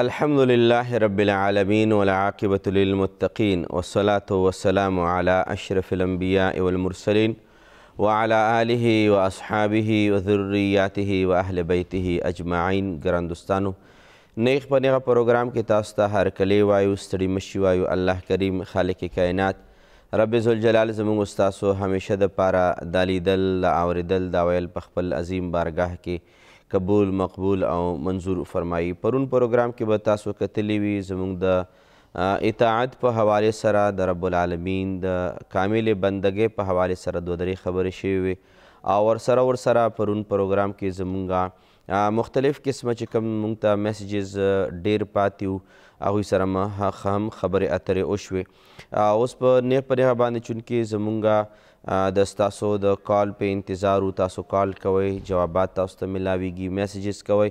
الحمد لله رب العالمين والعاقبة للمتقين والصلاة والسلام على أشرف الأنبياء والمرسلين وعلى آله وأصحابه وذرياته وأهل بيته أجمعين جراندستانو نيخ بنيغا پروگرام کی تاستا هر کلی وایو ستړي مشي وایو الله کریم خالق کائنات رب زل جلال زمون استاسو همیشه دا پارا دالیدل دل دا دل ویل په خپل عظیم بارګاه کی قبول مقبول او منظور فرمایي پرون پروګرام کې به تاسو کتلی وي زموږ د اطاعت په حواله سره د رب العالمین د کامل بندګۍ په حواله سره دوه درې خبرې شوې وي او ورسره ورسره پرون پروګرام کې زموږ مختلف قسمه چې کوم موږ ته میسیجز ډیر پاتې وو هغوی سره هم خبرې اترې وشوې اوس په نیغ په نیغه باندې چونکې زموږ د تاسو د کال په انتظار او تاسو کال کوئ جوابات تاسو ته ملاویږي میسیجز کوئ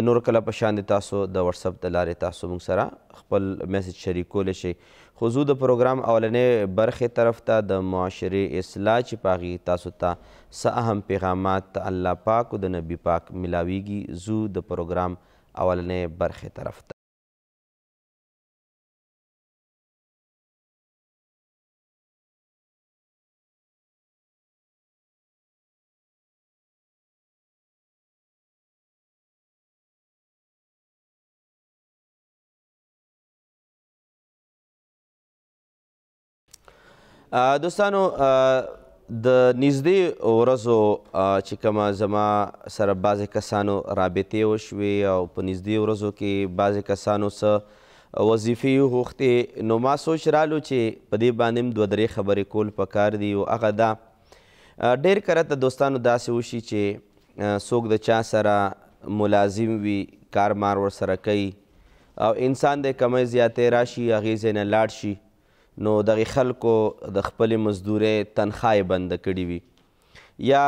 د نور کله په شان تاسو د واتس اپ د لارې تاسو موږ سره خپل میسیج شریکول شئ خو زو د پروګرام اولنې برخه طرف ته د معاشره اصلاح چې پاغي تاسو ته سه اهم پیغامات الله پاک او د نبی پاک ملاویږي زو د پروګرام اولنې برخه طرف ته دوستانو د نږدې ورځو چې کومه زما سره بعضې کسانو رابطې وشوې او په نږدې ورځو کې بعضې کسانو څه وظیفې وغوښتې نو ما سوچ رالو چې په دې باندې هم دوه درې خبرې کول پکار دي او هغه دا ډېر کره ته دوستانو داسې وشي چې څوک د چا سره ملازم وي کار مار ورسره کوي او انسان د کمی زیاتې راشي هغې ځای نه لاړ شي نو دغه خلکو د خپلې مزدورۍ تنخواه بنده کړې وي یا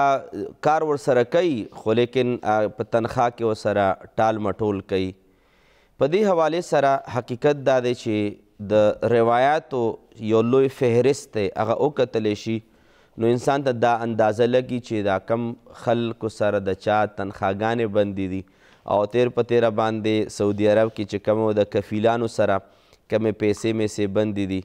کار ورسره کوي خو لیکن په تنخواه کې ورسره ټال مټول کوي په دې حواله سره حقیقت دا دی چې د روایاتو یو لوی فهرست دی هغه وکتلی شي نو انسان ته دا اندازه لګي چې دا کم خلکو سره د چا تنخواګانې بندې دي او تیر په تیره باندې سعودي عرب کې چې کم د کفیلانو سره کمې پیسې مې سې بندې دي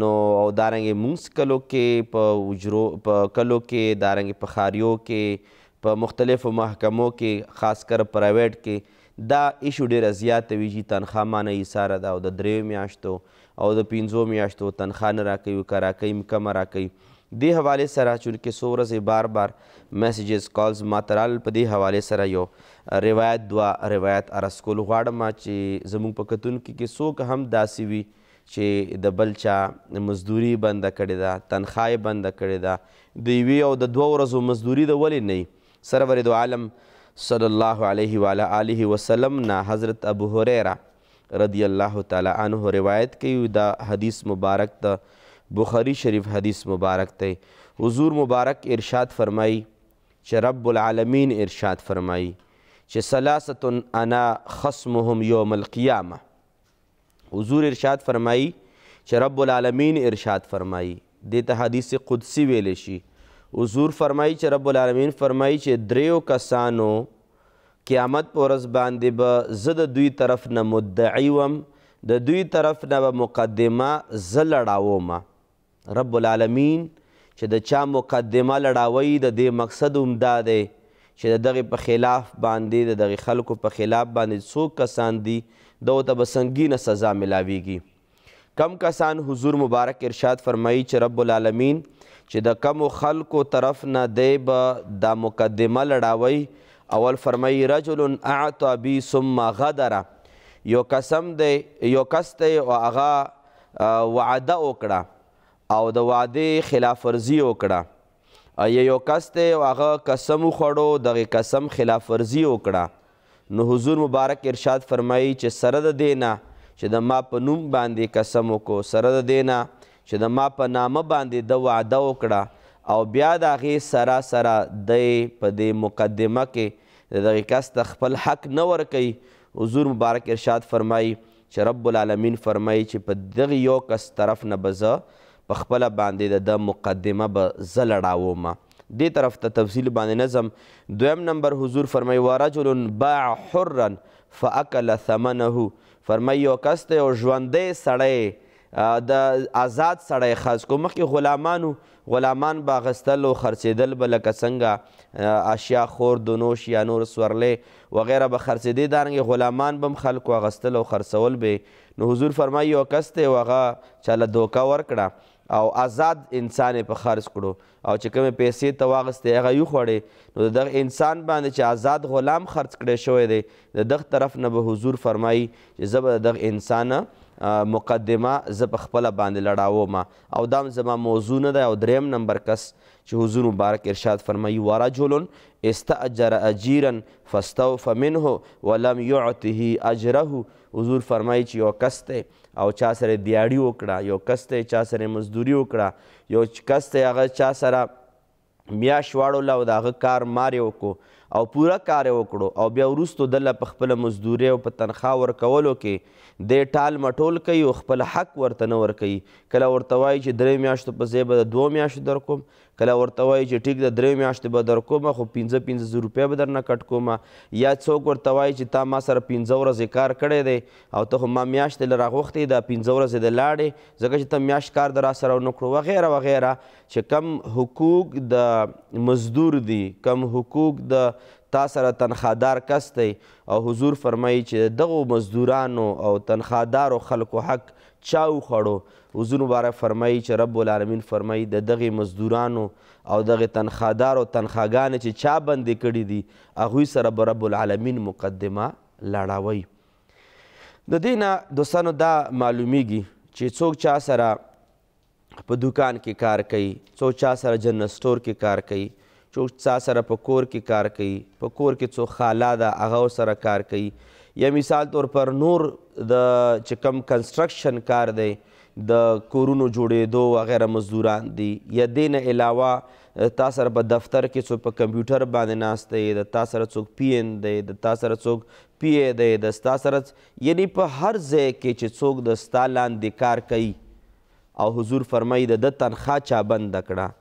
نو او دارنګې مونږ کلو کې په وجرو په کلو کې دارنګې په خاریو کې په مختلفو محکمو کې خاص کر پرایویټ کې دا ایشو ډېره زیاته وي چې تنخوا مانه یې ساره ده او د دریو میاشتو او د پنځو میاشتو تنخوا نه راکوي که راکوي کمه راکوي دې حواله سره چونکې څو ورځې بار بار میسیجز کالز ما ترال په دې حواله سره یو روایت دوه روایت ارز کول غواړم چې زموږ په کتونکو کې څوک هم داسې وي چې د بل چا مزدوري بنده کړې ده تنخواه یې بنده کړې ده د یوې او د دوه ورځو مزدوري د ولې نه سرور دو عالم صلی الله علیه و آله وسلم نه حضرت ابو هريره رضی الله تعالی عنہ روایت کوي دا حدیث مبارک د بخاری شریف حدیث مبارک دی حضور مبارک ارشاد فرمایي چې رب العالمین ارشاد فرمایي چې ثلاثه انا خصمهم یوم القیامه حضور ارشاد فرمایي چې رب العالمین ارشاد فرمایي دې ته حدیث قدسی ویلی شي حضور فرمایي چې رب العالمین فرمایي چې دریو کسانو قیامت په ورځ باندې به زه د دوی طرف نه مدعي وم د دوی طرف نه به مقدمه زه لړاوم رب العالمین چې د چا مقدمه لړاوي د دې مقصد عمدا دی چې د دغه په خلاف باندې د دغه خلکو په خلاف باندې څوک کسان دي دو ته به سنګینه سزا ملاویږي کم کسان حضور مبارک ارشاد فرمایي چې رب العالمین چې د کم خلکو طرف نه دی به دا مقدمه لړاوي اول فرمایي رجل اعطى بي ثم غدر یو قسم دی یو کس دی او هغه وعده وکړه او د وعده خلاف ورزي وکړه یو کس دی او هغه قسم وخوړو دغه قسم خلاف ورزي وکړه نو حضور مبارک ارشاد فرمایي چې سره د دینا چې د ما په نوم باندې قسم وکړو سره د دینا چې د ما په نامه باندې د وعده وکړه او بیا د هغې سره سره دی په دې مقدمه کې د دغې کس ته خپل حق نه ورکوي حضور مبارک ارشاد فرمایي چې رب العالمین فرمایي چې په دغې یو کس طرف نه به زه په خپله باندې د ده مقدمه به زه لړاومه دې طرف ته تفصیل باندې نظم دویم نمبر حضور فرمای و رجل باع حرا فاکل ثمنه فرمای یو کس ته یو ژوندی سړی د آزاد سړی خاص کو مخکې غلامانو غلامان به اخیستل او خرڅېدل به لکه څنګه اشیا خور دونوش یا نور سورلې وغیره به خرڅېدې دارنګې غلامان به هم خلکو اخیستل او خرڅول به نو حضور فرمایي یو کس دی او هغه چاله دوکه ورکړه او آزاد انسان په خارج کړو او چې کومې پیسې ته واغستې هغه یې وخوړې نو د دغه انسان باندې چې آزاد غلام خرڅ کړی شوی دی د دغه طرف نه به حضور فرمایي چې زه به د دغه انسان مقدمه زه په خپله باندې لړاومه او دا زما موضوع نه دی او دریم نمبر کس چې حضور مبارک ارشاد فرمایي ورجل استاجر اجیرا فاستوفى منه ولم يعطه اجره حضور فرمایي چې یو کس ته او چا سره دیاړي وکړه یو کس ته چا سره مزدوري وکړه یو کس ته هغه چا سره میاش واړوله او د هغه کار مارې وکړو او پوره کار وکړو او بیا وروستو دله په خپله مزدوري او په تنخوا ورکولو کې دی ټال مټول کوي او خپل حق ورته نه ورکوي کله ورته وایي چې درې میاشتو په ځای به د دوو میاشتو درکوم کله ورته وایي چې ټیک د درې میاشتې به درکومه خو پنځه پنځه زر روپۍ به درنه کټ کومه یا څوک ورته وایي چې تا ما سره پنځه ورځې کار کړی دی او ته خو ما میاشتې له راغوښتې دا پنځه ورځې د لاړې ځکه چې ته میاشت کار د راسره ونه کړو وغیره وغیره چې کم حقوق د مزدور دي کم حقوق د تا سره تنخادار کس دی او حضور فرمایي چې دغو مزدورانو او تنخادارو خلکو حق چا وخوړو حضور مبارک فرمایي چې رب العالمین فرمایي د دغې مزدورانو او دغې تنخادارو تنخواګانې چې چا بندې کړي دي هغوی سره به رب العالمین مقدمه لړوي د دې نه دوستانو دا معلومیږي چې څوک چا سره په دوکان کې کار کوي څوک چا سره جنرل سټور کې کار کوي چې څا سره په کور کې کار کوي په کور کې څو خاله ده هغه سره کار کوي یا مثال طور پر نور د چې کم کنسټرکشن کار دی د کورونو جوړېدو وغیره مزدوران دي یا دې نه علاوه تا سره په دفتر کې څوک په کمپیوټر باندې ناست دی د تا سره څوک پی این دی د تا سره څوک پی ای دی د ستا سره یعنی په هر ځای کې چې څوک د ستا لاندې کار کوي او حضور فرمایي د ده تنخوا چا بنده کړه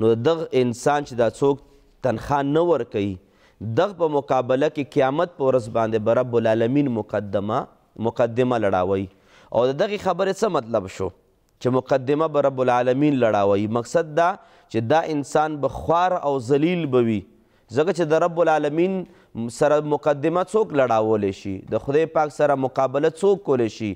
نو دغه انسان چې دا څوک تنخوا نه ورکوي دغه په مقابله کې قیامت په ورځ باندې به رب العالمین مقدمه مقدمه لړاوي او د دغې خبرې څه مطلب شو چې مقدمه به رب العالمین لړاوي مقصد دا چې دا انسان به خوار او ذلیل بوي ځکه چې د رب العالمین سره مقدمه څوک لړاولی شي د خدای پاک سره مقابله څوک کولی شي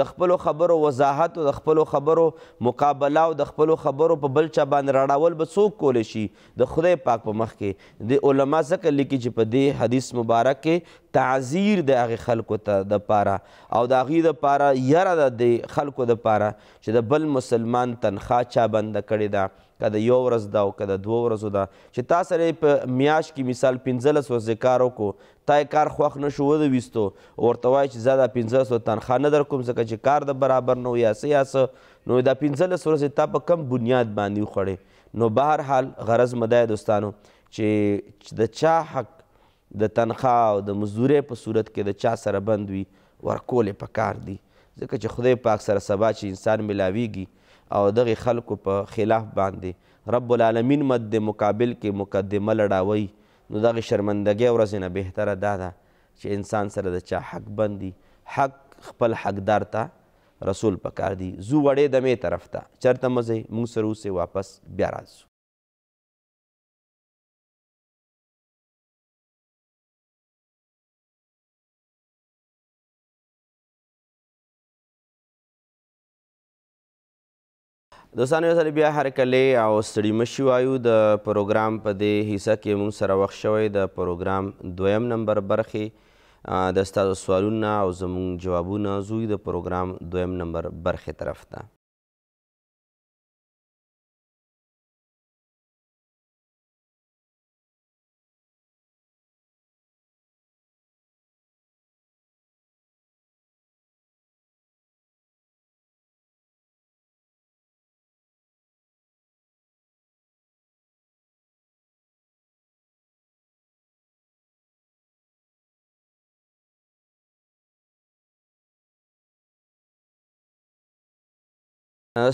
د خپلو خبرو وضاحت او د خپلو خبرو مقابله او د خپلو خبرو په بل چا باندې راړول به څوک کولی شي د خدای پاک په مخ کې د علما ځکه لیکي چې په دې حدیث مبارک کې تعذیر د هغې خلکو ته د پاره او د هغې د پاره یره ده د خلکو د پاره چې د بل مسلمان تنخواه چا بنده کړې ده که د یو ورځ ده او که د دوه ورځو ده چې تا سره په میاش کې مثال پنځلس ورځې کار کار وکړو تا یې کار خوښ نه شو ود ویستو ورته وایي چې زه دا پنځه سوه تنخواه نه درکوم ځکه چې کار د برابر نه و یا څه یا څه نو دا پنځلس ورځې تا په کم بنیاد باندې وخوړې نو بهرحال غرض مدای دوستانو چې د چا حق د تنخواه او د مزدورۍ په صورت کې د چا سره بند وي ورکول پکار دي ځکه چې خدای پاک سره سبا چې انسان ملاویږي او دغه خلکو په خلاف باندې رب العالمین مد مقابل کې مقدمه لړاوي نو دغه شرمندګۍ ورځې نه بهتره دا ده چې انسان سره د چا حق بندي حق خپل حقدار ته رسول پکار دی زو وړې دمې طرف ته چرته مزئ موږ سره اوسئ واپس بیا راځو دوستانو سره بیا هر کله او ستړي مشي وایو د پروګرام په دې حصہ کې موږ سره وخت شوی د پروګرام دویم نمبر برخې د ستاسو سوالونه او زموږ جوابونه زوی د پروګرام دویم نمبر برخې طرف ته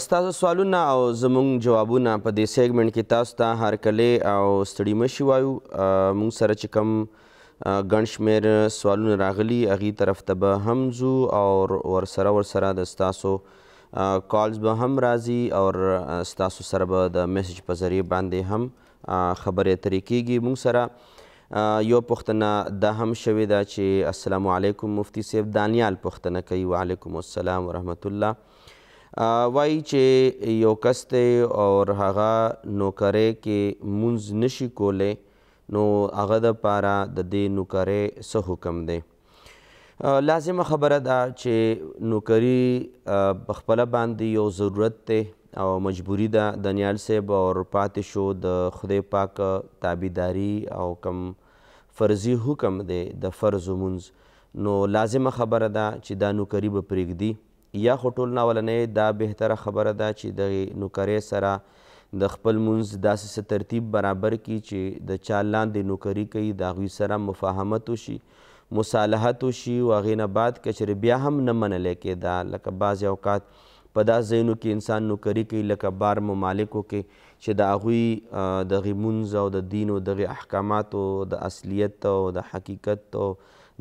ستاسو سوالونه او زموږ جوابونه په دې سیګمنټ کې تاسو ته هرکلې او ستړي مشي وایو موږ سره چې کوم ګڼ شمېر سوالونه راغلي هغې طرف ته به هم ځو او ورسره ورسره د ستاسو کالز به هم راځي او ستاسو سره به د میسج په ذریعې باندې هم خبرې اترې کېږي موږ سره یو پوښتنه دا هم شوې ده چې السلام علیکم مفتي صاحب دانیال پوښتنه کوي وعلیکم السلام ورحمت الله وای چې یو کس ته او هغه نوکرې کې مونږ نشي کولای نو هغه د پاره د دې نوکرې څه حکم دی لازمه خبره ده چې نوکری په خپل باندې یو ضرورت ته او مجبوری ده دنیال صاحب او پاتې شو د خدای پاک تابعداری او کم فرضي حکم دی د فرض مونږ نو لازمه خبره ده چې دا نوکری به پرېږدي یا خو ټول ناولنې دا بهتره خبره ده چې د نوکرۍ سره د خپل منځ داسې څه ترتیب برابر کی چې د چا لاندې نوکري کوي د هغوی سره مفاهمت وشي مصالحت وشي او هغې نه بعد که چېرې بیا هم نه منلی کېده لکه بعضې اوقات په دا ځایونو کې انسان نوکري کوي لکه بار ممالکو کې چې د هغوی د هغې منځ او د دین او د هغې احکاماتو د اصلیت او د حقیقت او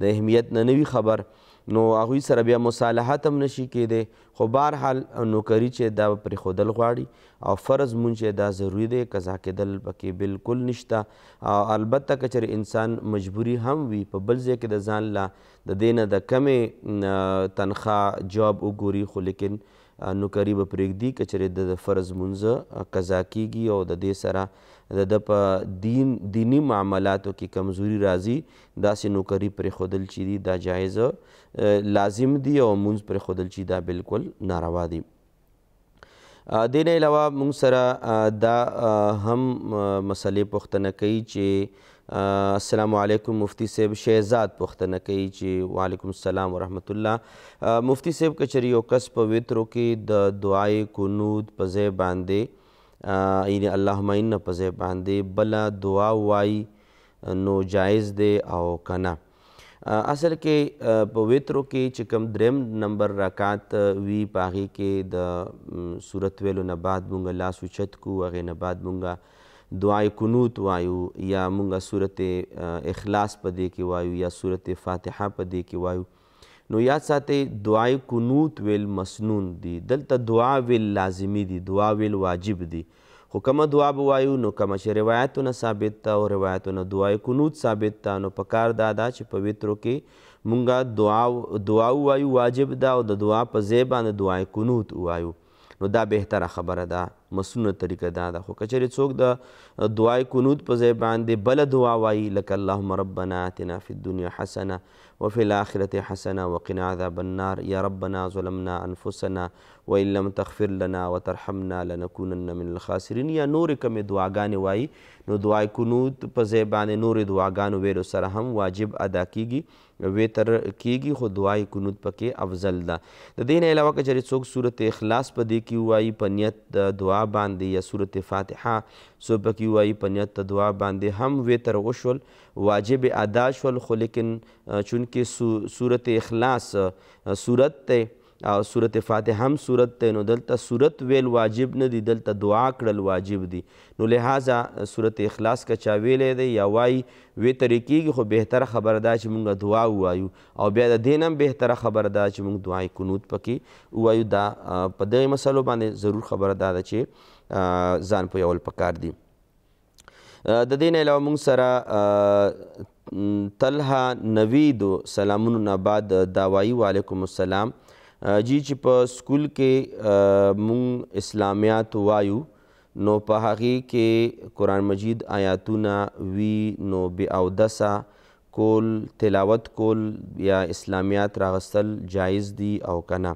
د اهمیت نه نوي خبر نو هغوی سره بیا مصالحت هم نشي کېدی خو بهرحال نوکري چې دا به پرېښودل غواړي او فرض مونږ چې دا ضروري دی قضا کېدل پکې بالکل نشته او البته که چېرې انسان مجبوري هم وي په بل ځای کې د ځان لا د دې نه د کمې تنخواه جاب وګوري خو لیکن نوکري به پرېږدي که چېرې د فرض مونځه قضا کیږي او د دې سره د د په دین دینی معاملاتو کې کمزوري راځي داسې نوکري پرېښودل چې دي دا جایز لازم دي او مونځ پرېښودل چې دا بالکل ناروا دي دې نه علاوه موږ سره دا هم مسلې پوښتنه کوي چې السلام علیکم مفتی صاحب شهزاد پوښتنه کوي چې وعلیکم السلام ورحمت الله مفتی صاحب کچری یو کس په وترو کې د دعای کنود په ځای باندې یعنی اللهم ان په ځای باندې بل دعا وای نو جایز دی او کنه اصل کې په وترو کې چې کوم دریم نمبر رکعات وی پاغي کې د صورت ویلو نه بعد مونږ لاس وچت کو هغه نه بعد مونږ دعای کنوت وایو یا مونږه سورته اخلاص په دې کې وایو یا سورته فاتحه په دې کې وایو نو یاد ساتئ دعای کنوت ویل مسنون دی دلته دعا ویل لازمی دی دعا ویل واجب دی خو کومه دعا به وایو نو کومه چې روایتونه ثابت ته او روایتونه دعای کنوت ثابت ته نو پکار دا دا چې په وترو کې مونږه دعا دعا وایو واجب دا او د دعا په ځای باندې دعای کنوت وایو نو دا بهتره خبره ده مسنونه طریقه دا ده خو کچری څوک د دعای کنود په ځای باندې بل دعا وایي لکه اللهم ربنا آتنا فی الدنیا حسنه وفي الآخرة حسنة وقنا عذاب النار يا ربنا ظلمنا أنفسنا وإن لم تغفر لنا وترحمنا لنكونن من الخاسرين یا نور کم دعاګانې وایي نو دعای کنود په ځای باندې نور دعاګانو ویلو سره هم واجب ادا کیږي ویتر کیږي خو دعای قنوت پکې افضل ده د دین علاوه که چېرې څوک صورت اخلاص په دې کې ووایي په نیت د دعا باندې یا صورت فاتحه څو پکې ووایي په نیت د دعا باندې هم ویتر وشول واجب ادا شول خو لیکن چونکې صورت اخلاص صورت ته او صورت فاتحه هم صورت ته نو دلته صورت ویل واجب نه دی دلته دعا کړل واجب دی نو لہذا صورت اخلاص کا چا ویلې دی یا وای وی طریقې کې خو بهتره خبر دا چې مونږ دعا وایو او بیا د دین هم بهتره خبر دا چې مونږ دعای قنوت پکې وایو دا په دې مسلو باندې ضرور خبر دا ده چې ځان په یول پکار دی د دین علاوه مونږ سره تلها نوید سلامونه بعد داوایي وعلیکم السلام جی چې په سکول کې مونږ اسلامیات وایو نو په هغې کې قرآن مجید آیاتونه وی نو بې اودسه کول تلاوت کول یا اسلامیات راغستل جایز دي او کنه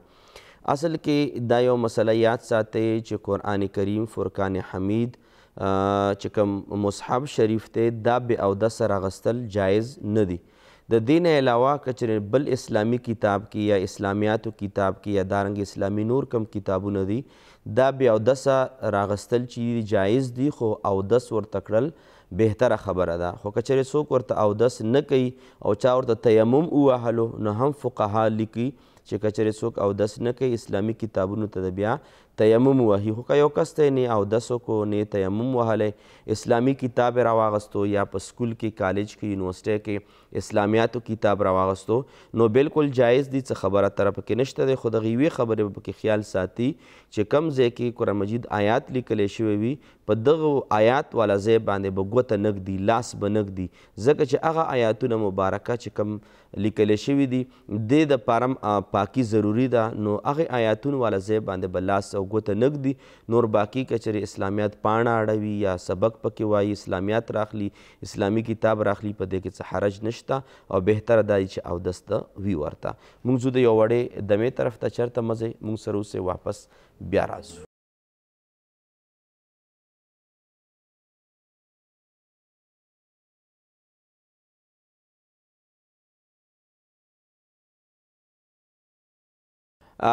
اصل کې دا یو مسله یاد ساتئ چې قرآن کریم فرقان حمید چې کوم مصحف شریف ته دا بې اودسه راغستل جایز نه دي د دین علاوه کچر بل اسلامی کتاب کې یا اسلامیاتو کتاب کې یا دارنګ اسلامی نور کم کتابونه دي دا بیا اودسه راغستل چې جایز دي خو اودس ورته کړل بهتره خبره ده خو کچرې څوک ورته اودس نه کوي او چا ورته تیمم ووهلو نو هم فقها لیکي چې کچرې څوک اودس نه کوي اسلامي کتابونو ته بیا تیمم وهي خو که یو کس ته نه او دس کو نه تیمم وهلی اسلامي کتاب راواغستو یا په سکول کې کالج کې یونیورسټۍ کې اسلامیاتو کتاب راواغستو نو بالکل جایز دي څه خبره تر پکې نشته دی خو د غیوي خبرې پکې خیال ساتي چې کم ځای کې قرآن مجید آیات لیکلی شوی وي په دغه آیات والا ځای باندې به ګوته نږدي لاس به نږدي ځکه چې هغه آیاتونه مبارکه چې کم لیکلی شوي دي د دې دپاره پاکي ضروري ده نو هغې آیاتونو والا ځای باندې به لاس او او ګوته نږدي نور باقي کچرې اسلامیات پاڼه اړوي یا سبق پکې وایي اسلامیات راخلي اسلامي کتاب راخلي په دې کې څه حرج نشته او بهتره دا چې اودس ته وي ورته موږ ځو د یو وړې دمې طرف ته چېرته مزئ موږ سره اوسئ واپس بیا راځو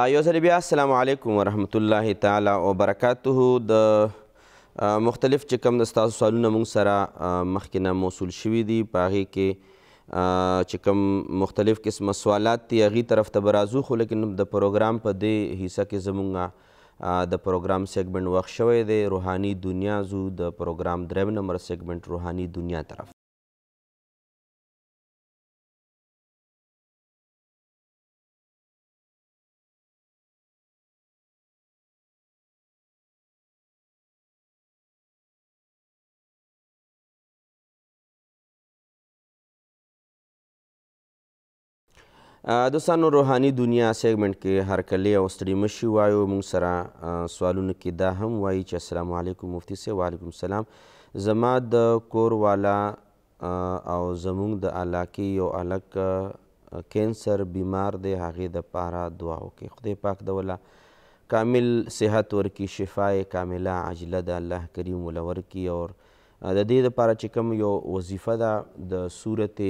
یو ځل بیا السلام علیکم ورحمت الله تعالی وبرکاته د مختلف چې کوم د ستاسو سوالونه موږ سره مخکې نه موصول شوي دي په هغې کې چې کوم مختلف قسم سوالات دي هغې طرف ته به راځو خو لیکن د پروګرام په دې حصه کې زمونږ د پروګرام سیګمنټ وخت شوی دی روحاني دنیا زو د پروګرام دریم نمبر سیګمنټ روحاني دنیا طرف دوستانو روحاني دنیا سیګمنټ کې هرکلی او ستړي مشي وایو موږ سره سوالونو کې دا هم وایي چې السلام علیکم مفتي صاحب وعلیکم السلام زما د کور والا او زموږ د علاقې یو الک کینسر بیمار دی هغې د پاره دعا وکړئ خدای پاک د ولا کامل صحت ورکي شفای کامله عاجله د الله کریم وله ورکي او د دې دپاره چې کوم یو وظیفه ده د صورت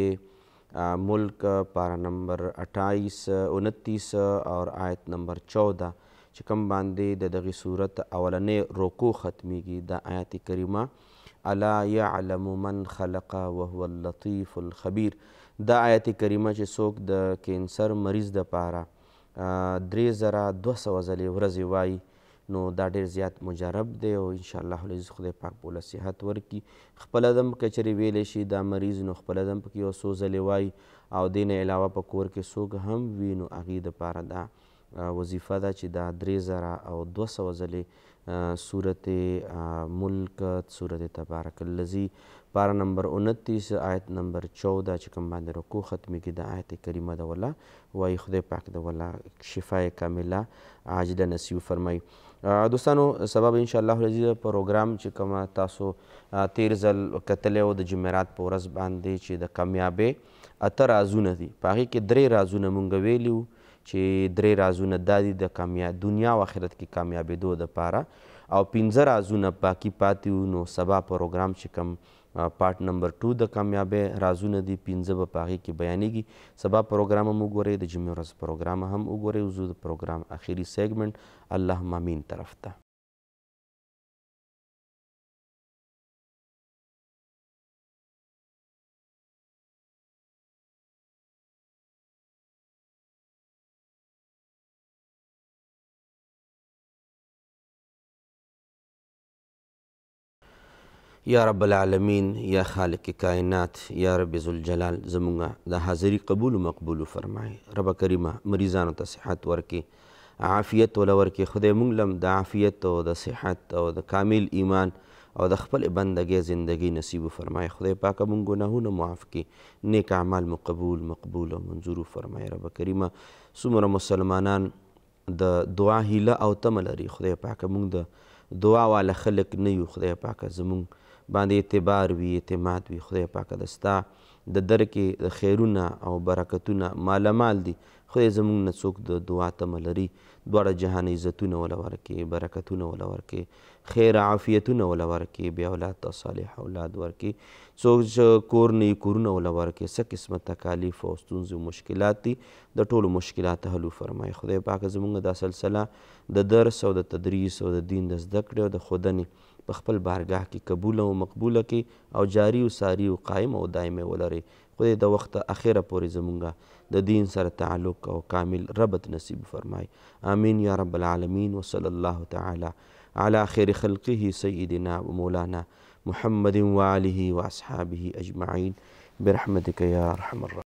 ملک پارا نمبر 28 29 او آیت نمبر 14 چې کوم باندې د دغه صورت اولنې روکو ختمیږي د آیت کریمه الا يعلم من خلق وهو اللطيف الخبير دا آیت کریمه چې څوک د کینسر مریض د پاره درې زره دوه سوه ځلې ورځې وایي نو دا ډیر زیات مجرب دی او ان شاء الله العزیز خدای پاک به له صحت ورکړي خپله د هم که چیرې ویلی شي دا مریض نو خپله د هم پکې یو څو ځلې وایي او دې نه علاوه په کور کې څوک هم وي نو هغې دپاره دا وظیفه ده چې دا درې زره او دوه سوه ځلې صورت ملکت صورت تبارک الذي پارا نمبر انتیس آیت نمبر چودہ چکم باندې رکو ختمی کی دا آیت کریمه دا ولا وای خدای پاک دا ولا شفای کامله عاجله نصیب فرمای دوستانو سبا به انشاءالله العزیز پروګرام چې کومه تاسو تیر ځل کتلی و د جمعرات په ورځ باندې چې د کامیابۍ اته رازونه دي په هغې کې درې رازونه مونږ ویلي چې درې رازونه دا دي د کامیا دنیا او آخرت کې کامیابېدو دپاره او پنځه رازونه باقي پاتې نو سبا پروګرام چې کوم پارت نمبر 2 د کامیابۍ رازونه دي پنځه به پاغي کې بیانېږي سبا پروګرام هم وګورئ د جمعې ورځ پروګرام هم وګورئ وزو د پروګرام اخیری سیګمنټ اللهم امین طرف ته یا رب العالمین یا خالق کائنات یا رب ذوالجلال زمونږ د حاضری قبول و مقبول فرمای رب کریمه مریضانو ته صحت ورکړي عافیت ولا ورکړي خدای مونږ لم د عافیت او د صحت او د کامل ایمان او د خپل بندګۍ زندگی نصیب فرمای خدای پاک مونږ ګناهونه معاف کړي نیک اعمال مقبول مقبول او منظور فرمای رب کریمه څومره مسلمانان د دعا هیله او تمه لري خدای پاک مونږ د دعا والا خلق نه یو خدای پاک زمونږ باندې اعتبار وي اعتماد وي خدای پاکه د ستا د در کې د خیرونه او برکتونه مالامال دي خدای زموږ نه څوک د دعا تمه لري دواړه جهان عزتونه وله ورکې برکتونه وله ورکې خیر عافیتونه وله ورکې بیا اولاد ته صالح اولاد ورکې څوک چې کور نه یې کورونه وله ورکړي څه قسمه تکالیف او ستونزې مشکلات دي د ټولو مشکلات حلو فرمایي خدای پاک زموږ دا سلسله د درس او د تدریس او د دین د زده کړې او د ښودنې په خپل بارګاه کې قبول او مقبوله کې او جاری او ساری او قائم او دائم ولري خدای د وخت اخیره پورې زمونږه د دین سره تعلق او کامل ربط نصیب فرمای امین یا رب العالمین وصلی الله تعالی علی خیر خلقه سیدنا و مولانا محمد وعليه وأصحابه أجمعين برحمتك يا أرحم الراحمين